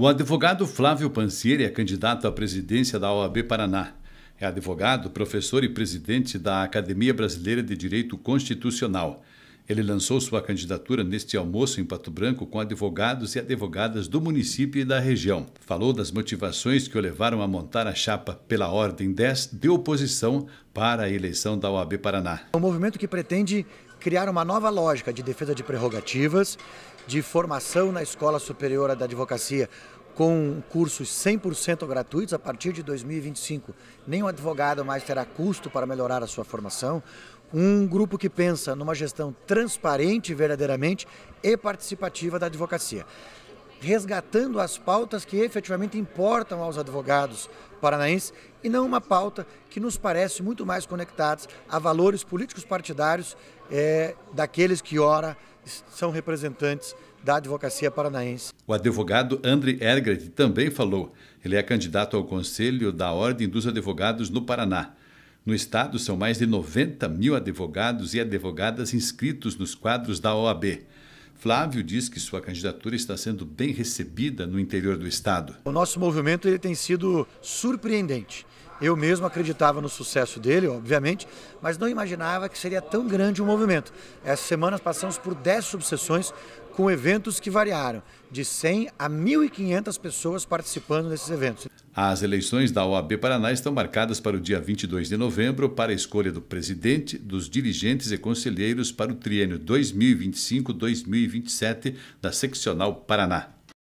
O advogado Flávio Pansieri é candidato à presidência da OAB Paraná. É advogado, professor e presidente da Academia Brasileira de Direito Constitucional. Ele lançou sua candidatura neste almoço em Pato Branco com advogados e advogadas do município e da região. Falou das motivações que o levaram a montar a chapa pela Ordem 10 de oposição para a eleição da OAB Paraná. É um movimento que pretende criar uma nova lógica de defesa de prerrogativas, de formação na Escola Superior da Advocacia com cursos 100% gratuitos a partir de 2025. Nenhum advogado mais terá custo para melhorar a sua formação. Um grupo que pensa numa gestão transparente verdadeiramente e participativa da advocacia resgatando as pautas que efetivamente importam aos advogados paranaenses e não uma pauta que nos parece muito mais conectada a valores políticos partidários é, daqueles que ora são representantes da advocacia paranaense. O advogado André Ergret também falou. Ele é candidato ao Conselho da Ordem dos Advogados no Paraná. No estado, são mais de 90 mil advogados e advogadas inscritos nos quadros da OAB. Flávio diz que sua candidatura está sendo bem recebida no interior do estado. O nosso movimento ele tem sido surpreendente. Eu mesmo acreditava no sucesso dele, obviamente, mas não imaginava que seria tão grande o um movimento. Essa semana passamos por 10 subseções com eventos que variaram, de 100 a 1.500 pessoas participando desses eventos. As eleições da OAB Paraná estão marcadas para o dia 22 de novembro para a escolha do presidente, dos dirigentes e conselheiros para o triênio 2025-2027 da Seccional Paraná.